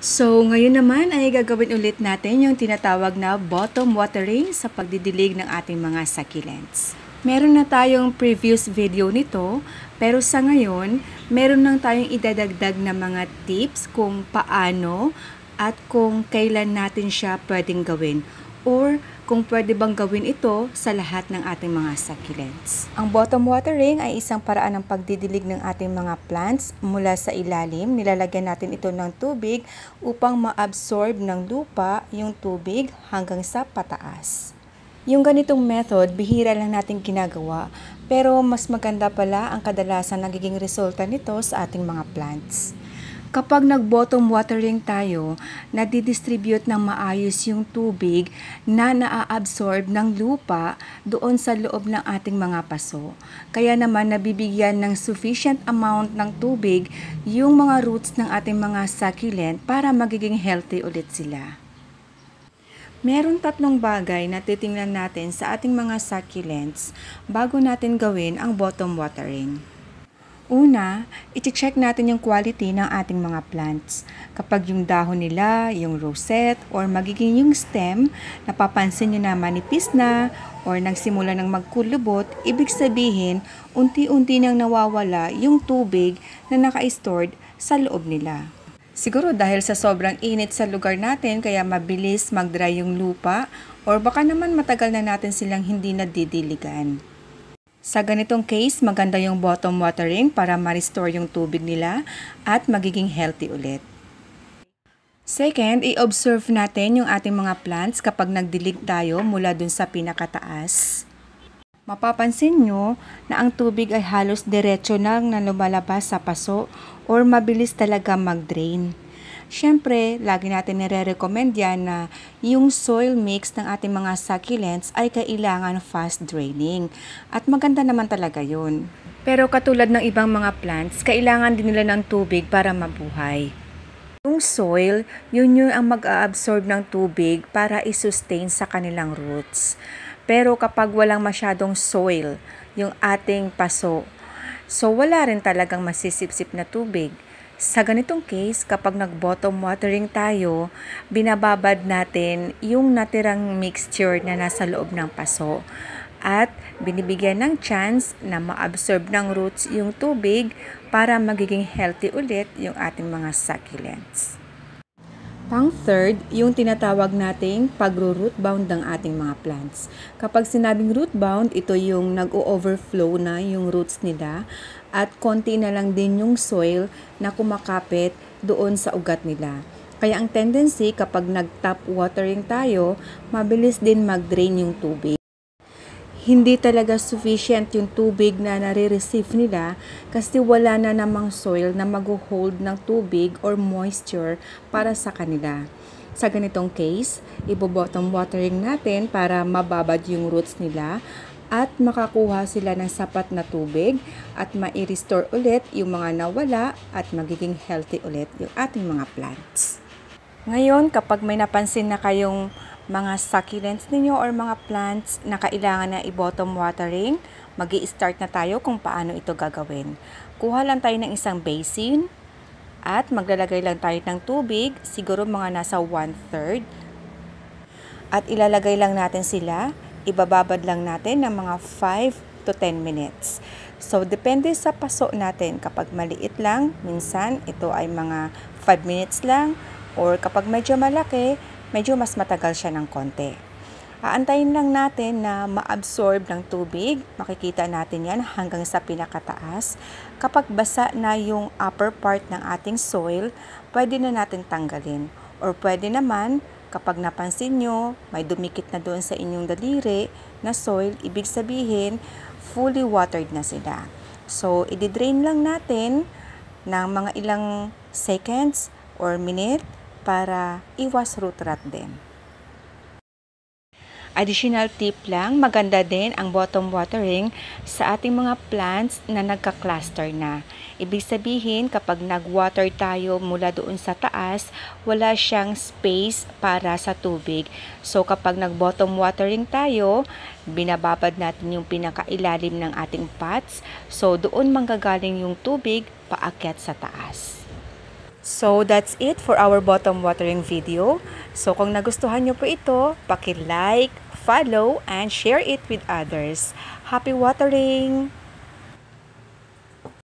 So, ngayon naman ay gagawin ulit natin yung tinatawag na bottom watering sa pagdidilig ng ating mga succulents. Meron na tayong previous video nito, pero sa ngayon, meron lang tayong idadagdag na mga tips kung paano at kung kailan natin siya pwedeng gawin or kung pwede bang gawin ito sa lahat ng ating mga succulents. Ang bottom watering ay isang paraan ng pagdidilig ng ating mga plants mula sa ilalim. Nilalagyan natin ito ng tubig upang maabsorb ng lupa yung tubig hanggang sa pataas. Yung ganitong method, bihira lang natin ginagawa, pero mas maganda pala ang kadalasan nagiging resulta nito sa ating mga plants kapag nag-bottom watering tayo, nadidistribute ng maayos yung tubig na naaabsorb ng lupa doon sa loob ng ating mga paso. Kaya naman nabibigyan ng sufficient amount ng tubig yung mga roots ng ating mga succulent para magiging healthy ulit sila. Meron tatlong bagay na titingnan natin sa ating mga succulents bago natin gawin ang bottom watering. Una, iti-check natin yung quality ng ating mga plants. Kapag yung dahon nila, yung rosette, or magiging yung stem, napapansin nyo na manipis na, or nagsimula ng magkulubot, ibig sabihin, unti-unti nang nawawala yung tubig na naka-stored sa loob nila. Siguro dahil sa sobrang init sa lugar natin, kaya mabilis mag-dry yung lupa, or baka naman matagal na natin silang hindi nadidiligan. Sa ganitong case, maganda yung bottom watering para ma-restore yung tubig nila at magiging healthy ulit. Second, i-observe natin yung ating mga plants kapag nagdilig tayo mula dun sa pinakataas. Mapapansin nyo na ang tubig ay halos diretsyo lang na lumalabas sa paso or mabilis talaga mag-drain. Siyempre, lagi natin nire-recommend yan na yung soil mix ng ating mga succulents ay kailangan fast draining. At maganda naman talaga yun. Pero katulad ng ibang mga plants, kailangan din nila ng tubig para mabuhay. Yung soil, yun yung ang mag-absorb ng tubig para isustain sa kanilang roots. Pero kapag walang masyadong soil, yung ating paso, so wala rin talagang masisipsip na tubig. Sa ganitong case, kapag nag-bottom watering tayo, binababad natin yung natirang mixture na nasa loob ng paso at binibigyan ng chance na maabsorb ng roots yung tubig para magiging healthy ulit yung ating mga succulents. Pang-third, yung tinatawag nating pagro-root bound ng ating mga plants. Kapag sinabing root bound, ito yung nag-overflow na yung roots nila at konti na lang din yung soil na kumakapit doon sa ugat nila. Kaya ang tendency kapag nag top watering tayo, mabilis din mag-drain yung tubig hindi talaga sufficient yung tubig na nare-receive nila kasi wala na namang soil na mag-hold ng tubig or moisture para sa kanila. Sa ganitong case, ibobottom watering natin para mababad yung roots nila at makakuha sila ng sapat na tubig at ma-restore ulit yung mga nawala at magiging healthy ulit yung ating mga plants. Ngayon, kapag may napansin na kayong mga succulents ninyo or mga plants na kailangan na i-bottom watering, mag start na tayo kung paano ito gagawin. Kuha lang tayo ng isang basin at maglalagay lang tayo ng tubig, siguro mga nasa 1 third. At ilalagay lang natin sila, ibababad lang natin ng mga 5 to 10 minutes. So, depende sa paso natin. Kapag maliit lang, minsan ito ay mga 5 minutes lang. Or kapag medyo malaki, medyo mas matagal siya ng konti. Aantayin lang natin na maabsorb ng tubig. Makikita natin yan hanggang sa pinakataas. Kapag basa na yung upper part ng ating soil, pwede na natin tanggalin. Or pwede naman, kapag napansin nyo, may dumikit na doon sa inyong daliri na soil, ibig sabihin, fully watered na sila. So, i-drain lang natin ng mga ilang seconds or minute para iwas root rot din. Additional tip lang, maganda din ang bottom watering sa ating mga plants na nagka-cluster na. Ibig sabihin, kapag nag-water tayo mula doon sa taas, wala siyang space para sa tubig. So kapag nag-bottom watering tayo, binababad natin yung pinakailalim ng ating pots. So doon manggagaling yung tubig paakyat sa taas. So, that's it for our bottom watering video. So, kung nagustuhan nyo po ito, paki-like, follow, and share it with others. Happy watering!